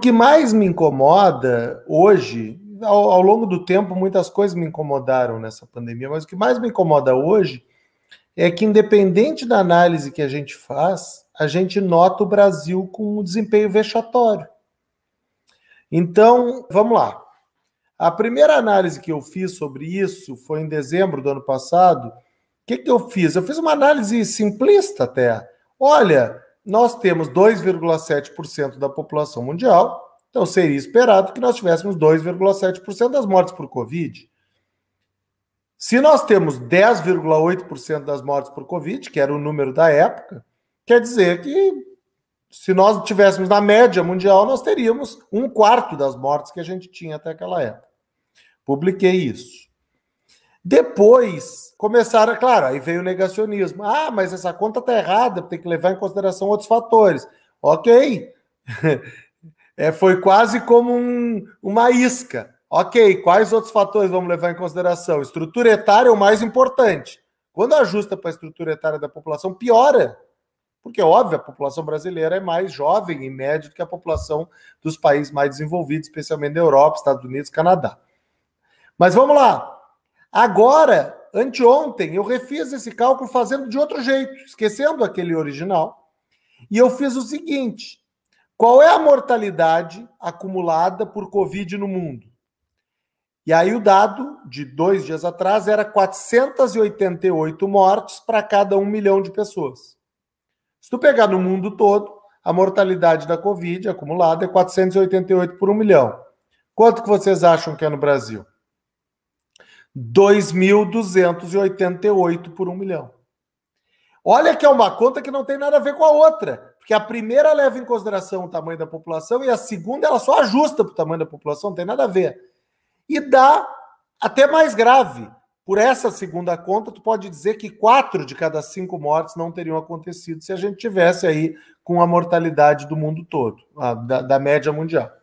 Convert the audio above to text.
O que mais me incomoda hoje, ao, ao, longo do tempo, muitas coisas me incomodaram nessa pandemia, mas o que mais me incomoda hoje é que, independente da análise que a gente faz, a gente nota o Brasil com um desempenho vexatório. Então, vamos lá. A primeira análise que eu fiz sobre isso foi em dezembro do ano passado. O que, que eu fiz? Eu fiz uma análise simplista até. Olha, nós temos 2,7% da população mundial, então seria esperado que nós tivéssemos 2,7% das mortes por Covid. Se nós temos 10,8% das mortes por Covid, que era o número da época, quer dizer que se nós tivéssemos na média mundial, nós teríamos um quarto das mortes que a gente tinha até aquela época. Publiquei isso. Depois começaram, claro, aí veio o negacionismo. Ah, mas essa conta tá errada, tem que levar em consideração outros fatores. Ok. É, foi quase como um, uma isca. Ok, quais outros fatores vamos levar em consideração? Estrutura etária é o mais importante. Quando ajusta para a estrutura etária da população, piora. Porque, óbvio, a população brasileira é mais jovem e média do que a população dos países mais desenvolvidos, especialmente da Europa, Estados Unidos, Canadá. Mas vamos lá. Agora, anteontem, eu refiz esse cálculo fazendo de outro jeito, esquecendo aquele original. E eu fiz o seguinte: qual é a mortalidade acumulada por Covid no mundo? E aí o dado de dois dias atrás era 488 mortes para cada um milhão de pessoas. Se tu pegar no mundo todo, a mortalidade da Covid acumulada é 488 por um milhão. Quanto que vocês acham que é no Brasil? 2.288 por 1 milhão. Olha que é uma conta que não tem nada a ver com a outra, porque a primeira leva em consideração o tamanho da população e a segunda ela só ajusta para o tamanho da população, não tem nada a ver. E dá até mais grave. Por essa segunda conta, tu pode dizer que quatro de cada cinco mortes não teriam acontecido se a gente tivesse aí com a mortalidade do mundo todo, da, da média mundial.